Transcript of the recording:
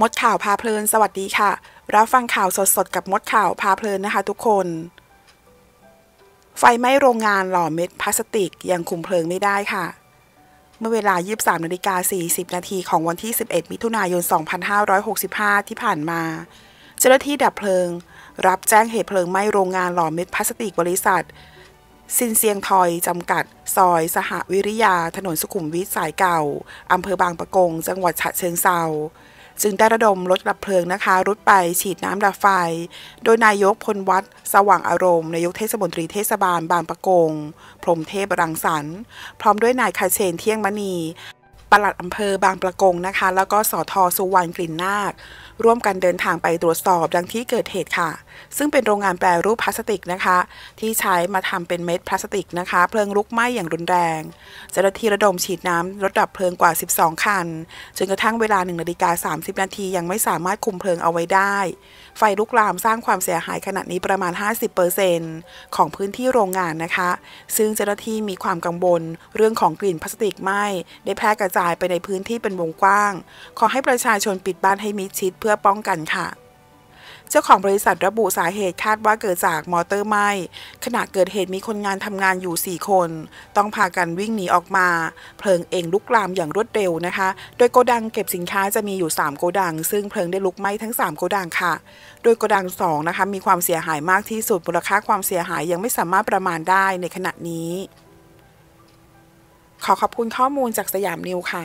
มดข่าวพาเพลิน สวัสดีค่ะ รับฟังข่าวสดสดกับมดข่าวพาเพลิน นะคะทุกคน ไฟไหม้โรงงานหล่อเม็ดพลาสติกยังคุมเพลิงไม่ได้ค่ะ เมื่อเวลา23นาฬิกา40 นาทีของวันที่ 11 มิถุนายน 2565 ที่ผ่านมา เจ้าหน้าที่ดับเพลิง รับแจ้งเหตุเพลิงไหม้โรงงานหล่อเม็ดพลาสติกบริษัทซินเซียงทอยจำกัดซอย สหวิริยาถนนสุขุมวิทสายเก่าอำเภอบางปะกงจังหวัดฉะเชิงเทราจึงได้ระดม รถดับเพลิงนะคะ รุดไปฉีดน้ำดับไฟ โดยนายกพลวัดสว่างอารมณ์ นายกเทศมนตรีเทศบาลบางปะกงพรมเทพรังสรรค์พร้อมด้วยนายคาเชนเที่ยงมณีปลัดอำเภอบางประกงนะคะ แล้วก็สอทอสุวรรณกลิ่นนาคร่วมกันเดินทางไปตรวจสอบดังที่เกิดเหตุค่ะ ซึ่งเป็นโรงงานแปรรูปพลาสติกนะคะ ที่ใช้มาทำเป็นเม็ดพลาสติกนะคะเพลิงลุกไหม้อย่างรุนแรง เจ้าหน้าที่ระดมฉีดน้ำรถดับเพลิงกว่า 12 คัน จนกระทั่งเวลา1นาฬิกา30 นาทียังไม่สามารถคุมเพลิงเอาไว้ได้ ไฟลุกลามสร้างความเสียหายขนาดนี้ประมาณ 50%ของพื้นที่โรงงานนะคะ ซึ่งเจ้าหน้าที่มีความกังวลเรื่องของกลิ่นพลาสติกไหม้ได้แพร่กระจายไปในพื้นที่เป็นวงกว้าง ขอให้ประชาชนปิดบ้านให้มิดชิดพื่อป้องกันค่ะ เจ้าของบริษัทระบุสาเหตุคาดว่าเกิดจากมอเตอร์ไหม้ ขณะเกิดเหตุมีคนงานทำงานอยู่ 4 คน ต้องพากันวิ่งหนีออกมา เพลิงเองลุกลามอย่างรวดเร็วนะคะ โดยโกดังเก็บสินค้าจะมีอยู่3โกดัง ซึ่งเพลิงได้ลุกไหม้ทั้ง 3 โกดังค่ะ โดยโกดัง2นะคะมีความเสียหายมากที่สุดมูลค่าความเสียหายยังไม่สามารถประมาณได้ในขณะนี้ ขอขอบคุณข้อมูลจากสยามนิวค่ะ